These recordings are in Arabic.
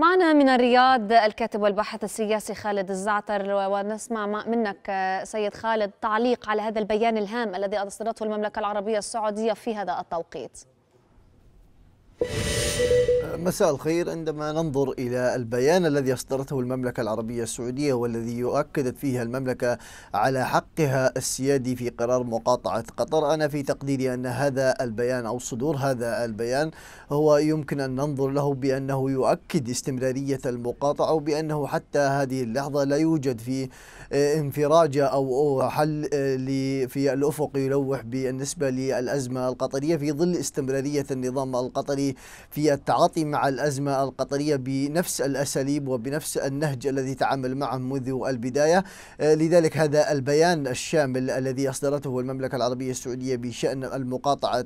معنا من الرياض الكاتب والباحث السياسي خالد الزعتر ونسمع منك سيد خالد تعليق على هذا البيان الهام الذي أصدرته المملكة العربية السعودية في هذا التوقيت. مساء الخير عندما ننظر إلى البيان الذي أصدرته المملكة العربية السعودية والذي يؤكدت فيه المملكة على حقها السيادي في قرار مقاطعة قطر أنا في تقديري أن هذا البيان أو صدور هذا البيان هو يمكن أن ننظر له بأنه يؤكد استمرارية المقاطعة وبأنه حتى هذه اللحظة لا يوجد في انفراجة أو حل في الأفق يلوح بالنسبة للأزمة القطرية في ظل استمرارية النظام القطري في التعاطي مع الأزمة القطرية بنفس الأساليب وبنفس النهج الذي تعامل معه منذ البداية آه، لذلك هذا البيان الشامل الذي أصدرته المملكة العربية السعودية بشأن المقاطعة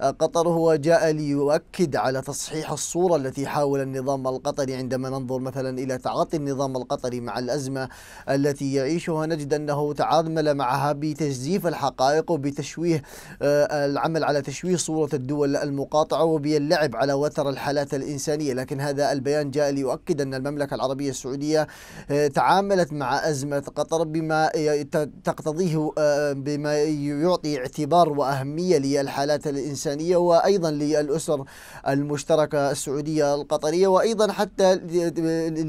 آه، قطر هو جاء ليؤكد على تصحيح الصورة التي حاول النظام القطري عندما ننظر مثلا إلى تعاطي النظام القطري مع الأزمة التي يعيشها نجد أنه تعامل معها بتجزيف الحقائق وبتشويه آه، العمل على تشويه صورة الدول المقاطعة وباللعب على وتر الحالات الإنسانية لكن هذا البيان جاء ليؤكد أن المملكة العربية السعودية آه، تعاملت مع أزمة قطر بما آه، تقتضيه آه، بما يعطي اعتبار وأهمية للحالات الإنسانية وأيضا للأسر المشتركة السعودية القطرية وأيضا حتى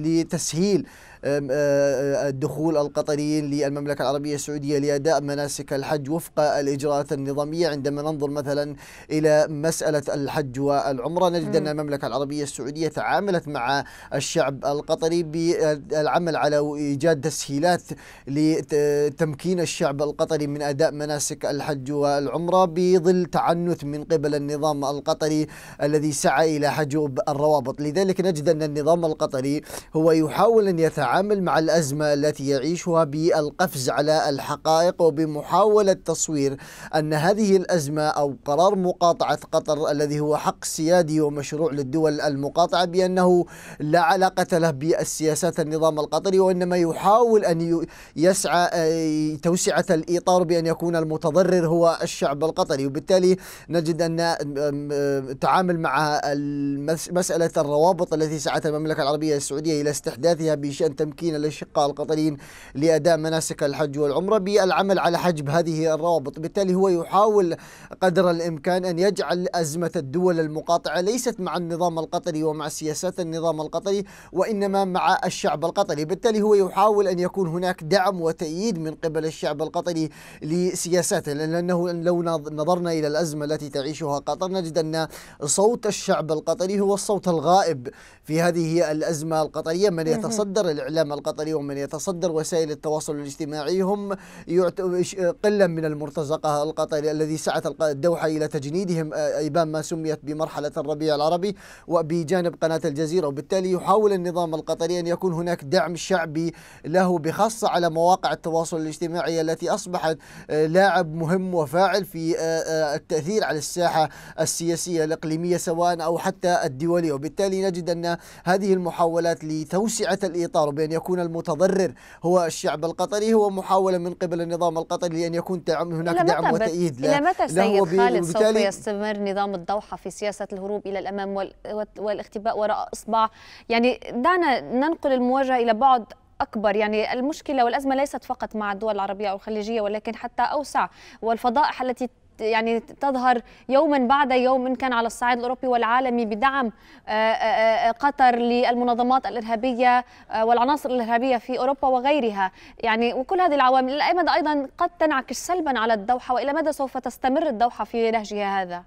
لتسهيل آه، آه، دخول القطريين للمملكة العربية السعودية لأداء مناسك الحج وفق الإجراءات النظامية عندما ننظر مثلا إلى مسألة الحج والعمرة نجد أن المملكة العربية السعودية تعاملت مع الشعب القطري بالعمل على إيجاد تسهيلات لتمكين الشعب القطري من أداء مناسك الحج والعمرة بظل تعنت من قبل النظام القطري الذي سعى إلى حجوب الروابط لذلك نجد أن النظام القطري هو يحاول أن يتعامل التعامل مع الأزمة التي يعيشها بالقفز على الحقائق وبمحاولة تصوير أن هذه الأزمة أو قرار مقاطعة قطر الذي هو حق سيادي ومشروع للدول المقاطعة بأنه لا علاقة له بالسياسات النظام القطري وإنما يحاول أن يسعى توسعة الإطار بأن يكون المتضرر هو الشعب القطري وبالتالي نجد أن تعامل مع مسألة الروابط التي سعت المملكة العربية السعودية إلى استحداثها بشأن تمكين الأشقاء القطريين لأداء مناسك الحج والعمرة بالعمل على حجب هذه الروابط بالتالي هو يحاول قدر الإمكان أن يجعل أزمة الدول المقاطعة ليست مع النظام القطري ومع سياسات النظام القطري وإنما مع الشعب القطري بالتالي هو يحاول أن يكون هناك دعم وتأييد من قبل الشعب القطري لسياساته لأنه لو نظرنا إلى الأزمة التي تعيشها قطر نجد أن صوت الشعب القطري هو الصوت الغائب في هذه الأزمة القطرية من يتصدر الإعلام القطري ومن يتصدر وسائل التواصل الاجتماعي هم قلة من المرتزقة القطري الذي سعت الدوحة إلى تجنيدهم آه، أيبان ما سميت بمرحلة الربيع العربي وبجانب قناة الجزيرة وبالتالي يحاول النظام القطري أن يكون هناك دعم شعبي له بخاصة على مواقع التواصل الاجتماعي التي أصبحت آه، لاعب مهم وفاعل في آه، التأثير على الساحة السياسية الإقليمية سواء أو حتى الدولية وبالتالي نجد أن هذه المحاولات لتوسعة الإطار بأن يكون المتضرر هو الشعب القطري هو محاولة من قبل النظام القطري لأن يكون دعم هناك دعم وتأييد إلى متى سيد خالد سوف يستمر نظام الدوحة في سياسة الهروب إلى الأمام والاختباء وراء إصبع يعني دعنا ننقل المواجهة إلى بعد أكبر يعني المشكلة والأزمة ليست فقط مع الدول العربية أو الخليجية ولكن حتى أوسع والفضائح التي يعني تظهر يوما بعد يوم إن كان على الصعيد الأوروبي والعالمي بدعم آه، آه، آه، قطر للمنظمات الإرهابية والعناصر الإرهابية في أوروبا وغيرها يعني وكل هذه العوامل إلى أي مدى أيضا قد تنعكس سلبا على الدوحة وإلى مدى سوف تستمر الدوحة في نهجها هذا؟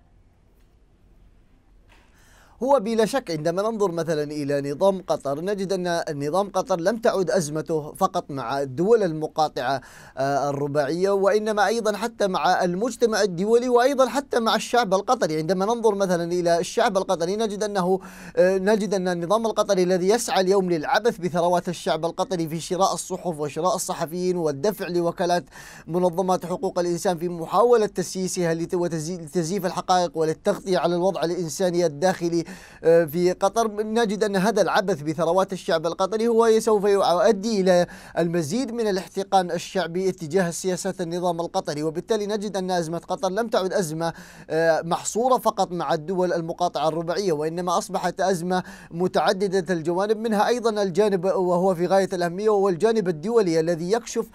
هو بلا شك عندما ننظر مثلا إلى نظام قطر نجد أن نظام قطر لم تعد أزمته فقط مع الدول المقاطعة آه، الرباعية وإنما أيضا حتى مع المجتمع الدولي وأيضا حتى مع الشعب القطري عندما ننظر مثلا إلى الشعب القطري نجد أنه آه، نجد أن النظام القطري الذي يسعى اليوم للعبث بثروات الشعب القطري في شراء الصحف وشراء الصحفيين والدفع لوكالات منظمات حقوق الإنسان في محاولة تسييسها وتزييف الحقائق وللتغطية على الوضع الإنساني الداخلي آه، في قطر نجد أن هذا العبث بثروات الشعب القطري هو سوف يؤدي إلى المزيد من الاحتقان الشعبي اتجاه سياسات النظام القطري وبالتالي نجد أن أزمة قطر لم تعد أزمة آه، محصورة فقط مع الدول المقاطعة الربعية وإنما أصبحت أزمة متعددة الجوانب منها أيضا الجانب وهو في غاية الأهمية وهو الجانب الدولي الذي يكشف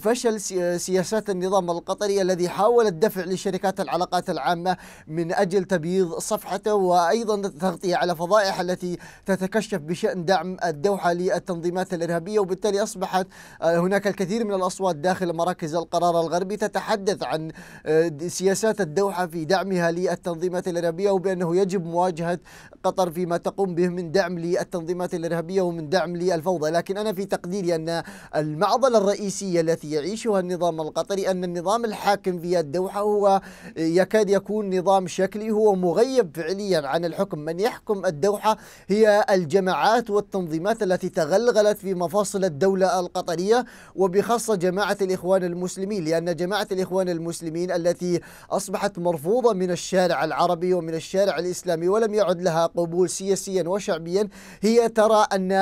فشل سياسات النظام القطري الذي حاول الدفع لشركات العلاقات العامة من أجل تبييض صفحته وأيضا تغطية على فضائح التي تتكشف بشأن دعم الدوحة للتنظيمات الإرهابية وبالتالي أصبحت آه، هناك الكثير من الأصوات داخل مراكز القرار الغربي تتحدث عن آه، سياسات الدوحة في دعمها للتنظيمات الإرهابية وبأنه يجب مواجهة قطر فيما تقوم به من دعم للتنظيمات الإرهابية ومن دعم للفوضى لكن أنا في تقديري أن المعضلة الرئيسية التي يعيشها النظام القطري أن النظام الحاكم في الدوحة هو آه، يكاد يكون نظام شكلي هو مغيب فعليا عن الحكم من من يحكم الدوحة هي الجماعات والتنظيمات التي تغلغلت في مفاصل الدولة القطرية وبخاصة جماعة الإخوان المسلمين لأن جماعة الإخوان المسلمين التي أصبحت مرفوضة من الشارع العربي ومن الشارع الإسلامي ولم يعد لها قبول سياسيا وشعبيا هي ترى أن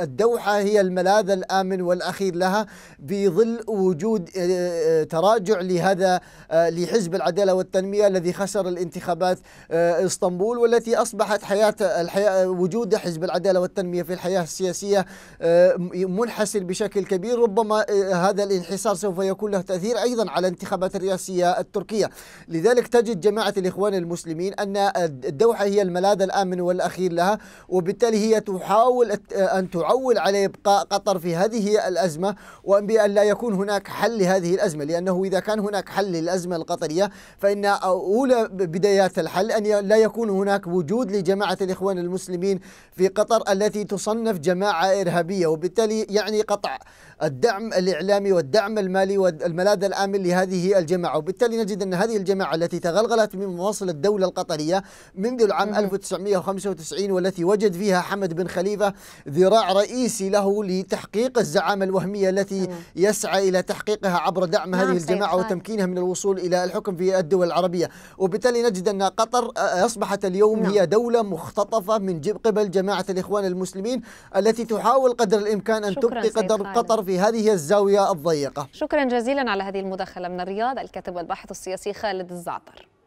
الدوحة هي الملاذ الآمن والأخير لها في ظل وجود آه، آه، تراجع لهذا آه، لحزب العدالة والتنمية الذي خسر الانتخابات اسطنبول والتي أصبح أصبحت حياة الحياة وجود حزب العدالة والتنمية في الحياة السياسية آه، منحسر بشكل كبير ربما آه، هذا الانحسار سوف يكون له تأثير أيضا على الانتخابات الرئاسية التركية لذلك تجد جماعة الإخوان المسلمين أن الدوحة هي الملاذ الآمن والأخير لها وبالتالي هي تحاول آه، أن تعول على إبقاء قطر في هذه الأزمة وأن بأن لا يكون هناك حل لهذه الأزمة لأنه إذا كان هناك حل للأزمة القطرية فإن أولى بدايات الحل أن لا يكون هناك وجود جماعة الإخوان المسلمين في قطر التي تصنف جماعة إرهابية وبالتالي يعني قطع الدعم الإعلامي والدعم المالي والملاذ الآمن لهذه الجماعة وبالتالي نجد أن هذه الجماعة التي تغلغلت من مواصل الدولة القطرية منذ العام 1995 والتي وجد فيها حمد بن خليفة ذراع رئيسي له لتحقيق الزعامة الوهمية التي يسعى إلى تحقيقها عبر دعم نعم هذه الجماعة وتمكينها من الوصول إلى الحكم في الدول العربية وبالتالي نجد أن قطر أصبحت اليوم نعم. هي دولة مختطفة من قبل جماعة الإخوان المسلمين التي تحاول قدر الإمكان أن تبقي قدر قطر في في هذه الزاوية الضيقة شكرا جزيلا على هذه المداخلة من الرياض الكاتب والباحث السياسي خالد الزعتر